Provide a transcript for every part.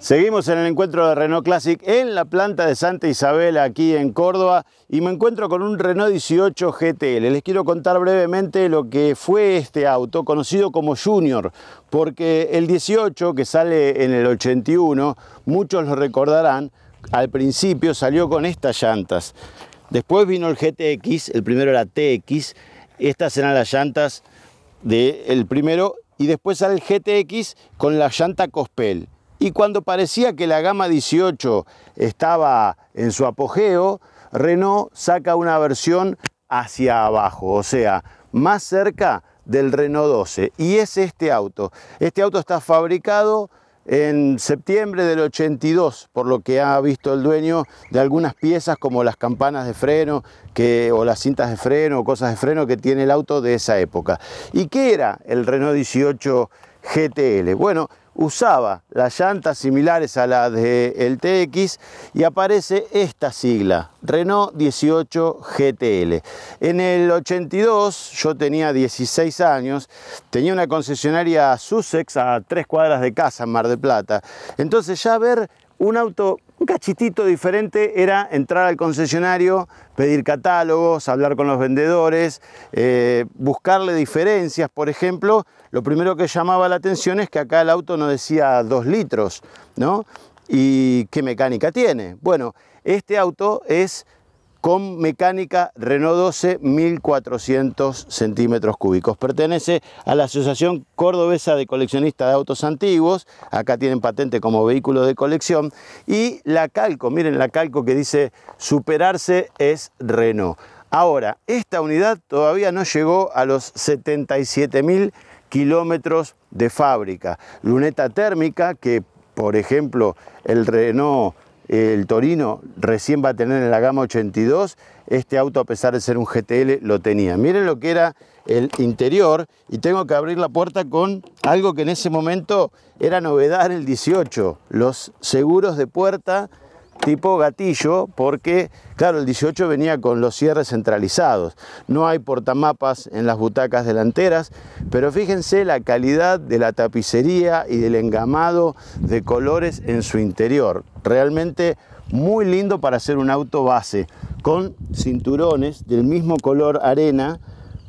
Seguimos en el encuentro de Renault Classic en la planta de Santa Isabel, aquí en Córdoba, y me encuentro con un Renault 18 GTL. Les quiero contar brevemente lo que fue este auto, conocido como Junior, porque el 18, que sale en el 81, muchos lo recordarán, al principio salió con estas llantas. Después vino el GTX, el primero era TX, estas eran las llantas del primero, y después sale el GTX con la llanta Cospel y cuando parecía que la gama 18 estaba en su apogeo, Renault saca una versión hacia abajo, o sea, más cerca del Renault 12. Y es este auto. Este auto está fabricado en septiembre del 82, por lo que ha visto el dueño de algunas piezas como las campanas de freno o las cintas de freno o cosas de freno que tiene el auto de esa época. ¿Y qué era el Renault 18 GTL? Bueno, usaba las llantas similares a las del TX y aparece esta sigla, Renault 18 GTL. En el 82 yo tenía 16 años, tenía una concesionaria Sussex a tres cuadras de casa en Mar del Plata. Entonces ya ver un auto un cachitito diferente era entrar al concesionario, pedir catálogos, hablar con los vendedores, eh, buscarle diferencias. Por ejemplo, lo primero que llamaba la atención es que acá el auto no decía 2 litros, ¿no? ¿Y qué mecánica tiene? Bueno, este auto es con mecánica Renault 12 1400 centímetros cúbicos. Pertenece a la Asociación Cordobesa de Coleccionistas de Autos Antiguos, acá tienen patente como vehículo de colección, y la calco, miren la calco que dice superarse es Renault. Ahora, esta unidad todavía no llegó a los 77.000 kilómetros de fábrica. Luneta térmica que, por ejemplo, el Renault el Torino recién va a tener en la gama 82. Este auto, a pesar de ser un GTL, lo tenía. Miren lo que era el interior y tengo que abrir la puerta con algo que en ese momento era novedad el 18, los seguros de puerta tipo gatillo porque, claro, el 18 venía con los cierres centralizados. No hay portamapas en las butacas delanteras, pero fíjense la calidad de la tapicería y del engamado de colores en su interior. Realmente muy lindo para hacer un auto base, con cinturones del mismo color arena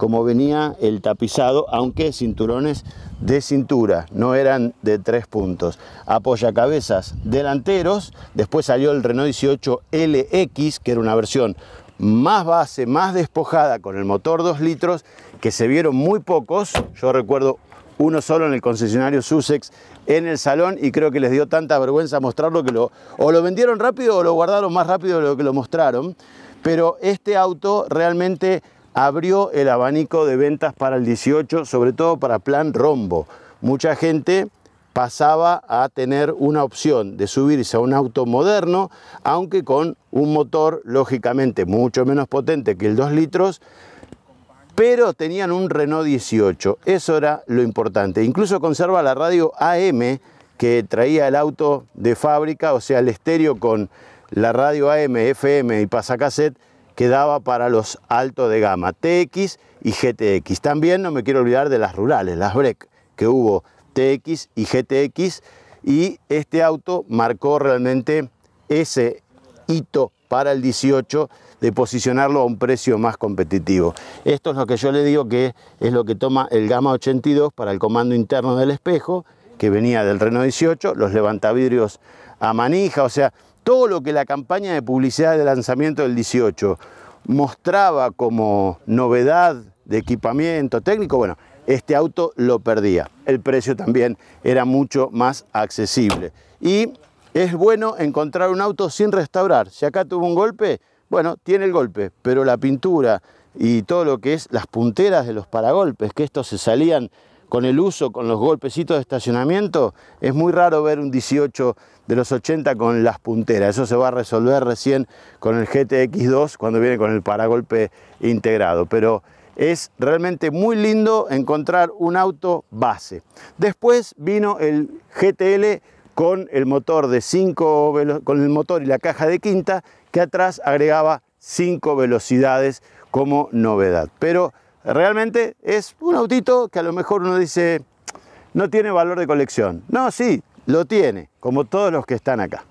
como venía el tapizado, aunque cinturones de cintura, no eran de tres puntos. Apoyacabezas delanteros, después salió el Renault 18 LX, que era una versión más base, más despojada con el motor 2 litros, que se vieron muy pocos, yo recuerdo uno solo en el concesionario Sussex en el salón y creo que les dio tanta vergüenza mostrarlo que lo, o lo vendieron rápido o lo guardaron más rápido de lo que lo mostraron, pero este auto realmente abrió el abanico de ventas para el 18, sobre todo para plan rombo. Mucha gente pasaba a tener una opción de subirse a un auto moderno, aunque con un motor lógicamente mucho menos potente que el 2 litros, pero tenían un Renault 18, eso era lo importante. Incluso conserva la radio AM que traía el auto de fábrica, o sea, el estéreo con la radio AM, FM y pasacassette que daba para los altos de gama, TX y GTX. También no me quiero olvidar de las rurales, las break que hubo TX y GTX, y este auto marcó realmente ese hito para el 18 de posicionarlo a un precio más competitivo. Esto es lo que yo le digo que es lo que toma el Gama 82 para el comando interno del espejo, que venía del Renault 18, los levantavidrios a manija, o sea, todo lo que la campaña de publicidad de lanzamiento del 18 mostraba como novedad de equipamiento técnico, bueno, este auto lo perdía. El precio también era mucho más accesible. Y es bueno encontrar un auto sin restaurar. Si acá tuvo un golpe, bueno, tiene el golpe, pero la pintura y todo lo que es las punteras de los paragolpes, que estos se salían con el uso, con los golpecitos de estacionamiento, es muy raro ver un 18 de los 80 con las punteras. Eso se va a resolver recién con el GTX2 cuando viene con el paragolpe integrado. Pero es realmente muy lindo encontrar un auto base. Después vino el GTL con el motor de con el motor y la caja de quinta que atrás agregaba 5 velocidades como novedad. Pero Realmente es un autito que a lo mejor uno dice, no tiene valor de colección. No, sí, lo tiene, como todos los que están acá.